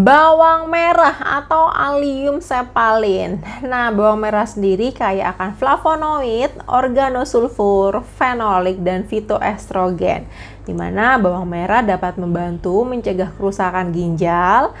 Bawang merah atau allium sepalin. Nah, bawang merah sendiri kaya akan flavonoid, organosulfur, fenolik, dan fitoestrogen. Dimana bawang merah dapat membantu mencegah kerusakan ginjal,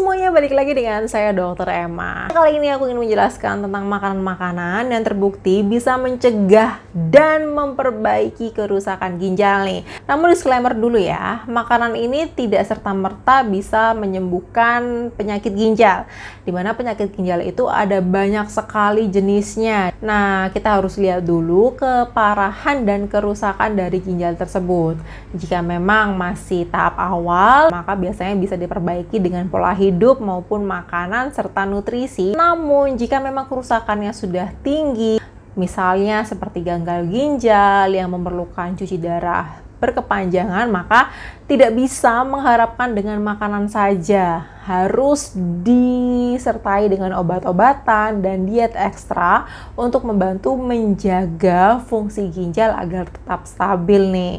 semuanya, balik lagi dengan saya Dr. Emma. Kali ini aku ingin menjelaskan tentang makanan-makanan yang terbukti bisa mencegah dan memperbaiki kerusakan ginjal nih. Namun disclaimer dulu ya, makanan ini tidak serta-merta bisa menyembuhkan penyakit ginjal. Dimana penyakit ginjal itu ada banyak sekali jenisnya. Nah, kita harus lihat dulu keparahan dan kerusakan dari ginjal tersebut. Jika memang masih tahap awal, maka biasanya bisa diperbaiki dengan pola hidup hidup maupun makanan serta nutrisi. Namun, jika memang kerusakannya sudah tinggi, misalnya seperti gagal ginjal yang memerlukan cuci darah berkepanjangan, maka tidak bisa mengharapkan dengan makanan saja. Harus disertai dengan obat-obatan dan diet ekstra untuk membantu menjaga fungsi ginjal agar tetap stabil nih.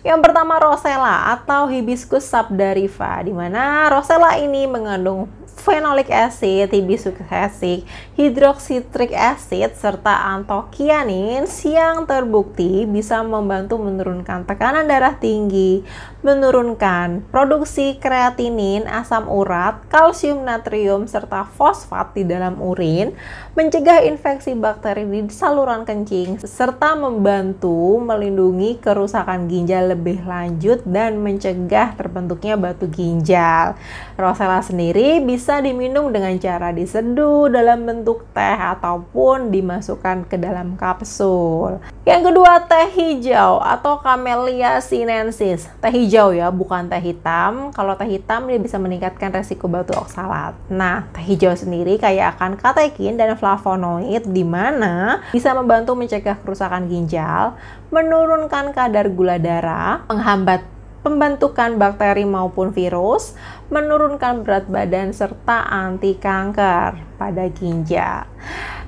Yang pertama Rosella atau Hibiscus sabdariva, di mana Rosella ini mengandung fenolic acid, hibiscus acid, hidroksitrik acid, serta antokianin yang terbukti bisa membantu menurunkan tekanan darah tinggi, menurunkan produksi kreatinin, asam urat, kalsium natrium, serta fosfat di dalam urin, mencegah infeksi bakteri di saluran kencing, serta membantu melindungi kerusakan ginjal lebih lanjut dan mencegah terbentuknya batu ginjal. Rosella sendiri bisa bisa diminum dengan cara diseduh dalam bentuk teh ataupun dimasukkan ke dalam kapsul. Yang kedua, teh hijau atau Camellia sinensis. Teh hijau ya, bukan teh hitam. Kalau teh hitam dia bisa meningkatkan resiko batu oksalat. Nah, teh hijau sendiri kayak akan katekin dan flavonoid di mana bisa membantu mencegah kerusakan ginjal, menurunkan kadar gula darah, menghambat pembentukan bakteri maupun virus, menurunkan berat badan serta anti kanker pada ginjal.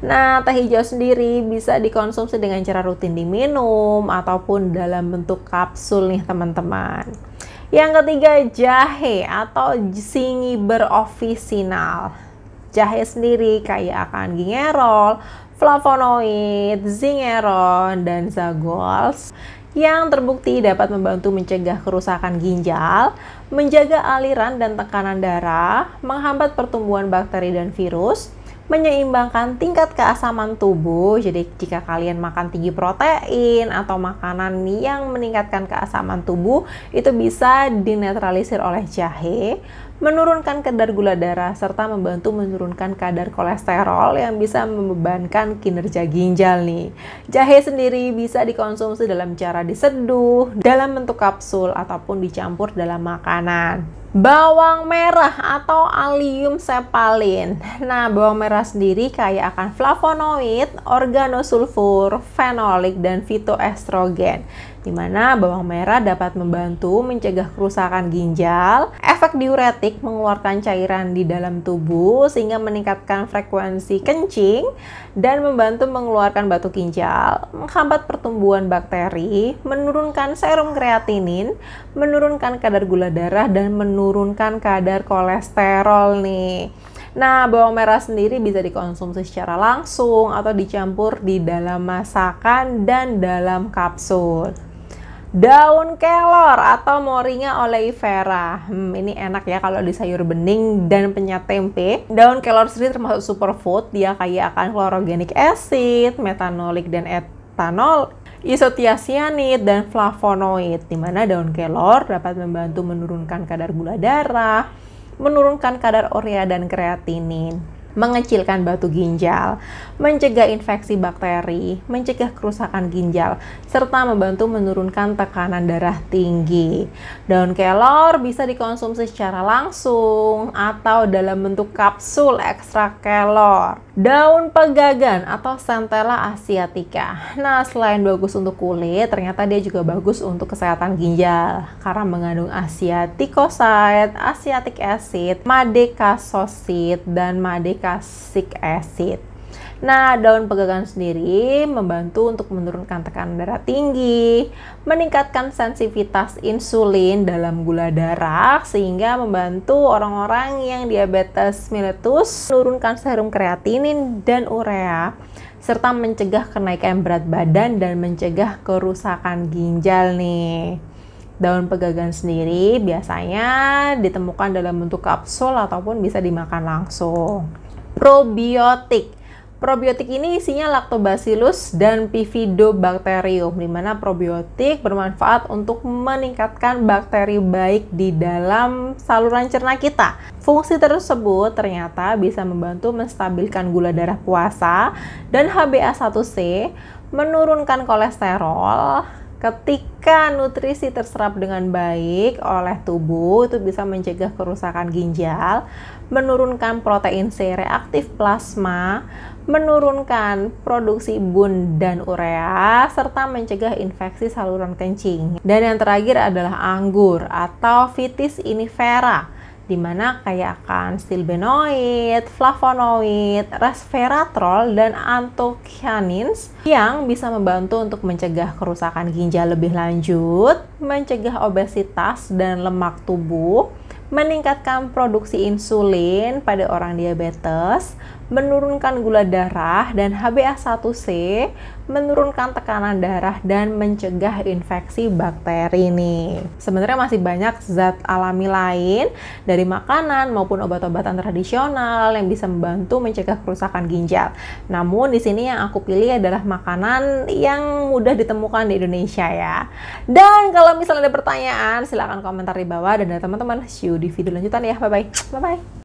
Nah, teh hijau sendiri bisa dikonsumsi dengan cara rutin diminum ataupun dalam bentuk kapsul nih teman-teman. Yang ketiga, jahe atau singi berofisinal. Jahe sendiri kaya akan gingerol, flavonoid, zingeron, dan zagols yang terbukti dapat membantu mencegah kerusakan ginjal, menjaga aliran dan tekanan darah, menghambat pertumbuhan bakteri dan virus, menyeimbangkan tingkat keasaman tubuh. Jadi jika kalian makan tinggi protein atau makanan yang meningkatkan keasaman tubuh itu bisa dinetralisir oleh jahe, menurunkan kadar gula darah, serta membantu menurunkan kadar kolesterol yang bisa membebankan kinerja ginjal nih. Jahe sendiri bisa dikonsumsi dalam cara diseduh, dalam bentuk kapsul, ataupun dicampur dalam makanan. Bawang merah atau allium sepalin. Nah, bawang merah sendiri kaya akan flavonoid, organosulfur, fenolik, dan fitoestrogen. Dimana bawang merah dapat membantu mencegah kerusakan ginjal, efek diuretik mengeluarkan cairan di dalam tubuh sehingga meningkatkan frekuensi kencing dan membantu mengeluarkan batu ginjal, menghambat pertumbuhan bakteri, menurunkan serum kreatinin, menurunkan kadar gula darah dan menurunkan menurunkan kadar kolesterol nih. Nah, bawang merah sendiri bisa dikonsumsi secara langsung atau dicampur di dalam masakan dan dalam kapsul. Daun kelor atau moringa oleifera. Hmm, ini enak ya kalau di sayur bening dan penyat tempe. Daun kelor sendiri termasuk superfood. Dia kaya akan klorogenik acid, metanolik dan etanol Isotiasianit dan flavonoid, di mana daun kelor dapat membantu menurunkan kadar gula darah, menurunkan kadar urea dan kreatinin mengecilkan batu ginjal, mencegah infeksi bakteri, mencegah kerusakan ginjal, serta membantu menurunkan tekanan darah tinggi. Daun kelor bisa dikonsumsi secara langsung atau dalam bentuk kapsul ekstrak kelor. Daun pegagan atau centella asiatica. Nah, selain bagus untuk kulit, ternyata dia juga bagus untuk kesehatan ginjal karena mengandung asiaticoside, asiatic acid, madekasosit, dan madekasosit sitrikasik acid. Nah, daun pegagan sendiri membantu untuk menurunkan tekanan darah tinggi, meningkatkan sensitivitas insulin dalam gula darah sehingga membantu orang-orang yang diabetes mellitus menurunkan serum kreatinin dan urea serta mencegah kenaikan berat badan dan mencegah kerusakan ginjal nih. Daun pegagan sendiri biasanya ditemukan dalam bentuk kapsul ataupun bisa dimakan langsung probiotik. Probiotik ini isinya lactobacillus dan pifidobacterium, di mana probiotik bermanfaat untuk meningkatkan bakteri baik di dalam saluran cerna kita. Fungsi tersebut ternyata bisa membantu menstabilkan gula darah puasa dan HbA1c, menurunkan kolesterol, Ketika nutrisi terserap dengan baik oleh tubuh, itu bisa mencegah kerusakan ginjal, menurunkan protein C reaktif plasma, menurunkan produksi bun dan urea, serta mencegah infeksi saluran kencing. Dan yang terakhir adalah anggur atau vitis inifera dimana kayak akan stilbenoid, flavonoid, resveratrol, dan anthocyanins yang bisa membantu untuk mencegah kerusakan ginjal lebih lanjut, mencegah obesitas dan lemak tubuh, meningkatkan produksi insulin pada orang diabetes, menurunkan gula darah dan HbA1c menurunkan tekanan darah dan mencegah infeksi bakteri nih. Sebenarnya masih banyak zat alami lain dari makanan maupun obat-obatan tradisional yang bisa membantu mencegah kerusakan ginjal. Namun di sini yang aku pilih adalah makanan yang mudah ditemukan di Indonesia ya. Dan kalau misalnya ada pertanyaan silahkan komentar di bawah dan teman-teman see you di video lanjutan ya. Bye bye. Bye bye.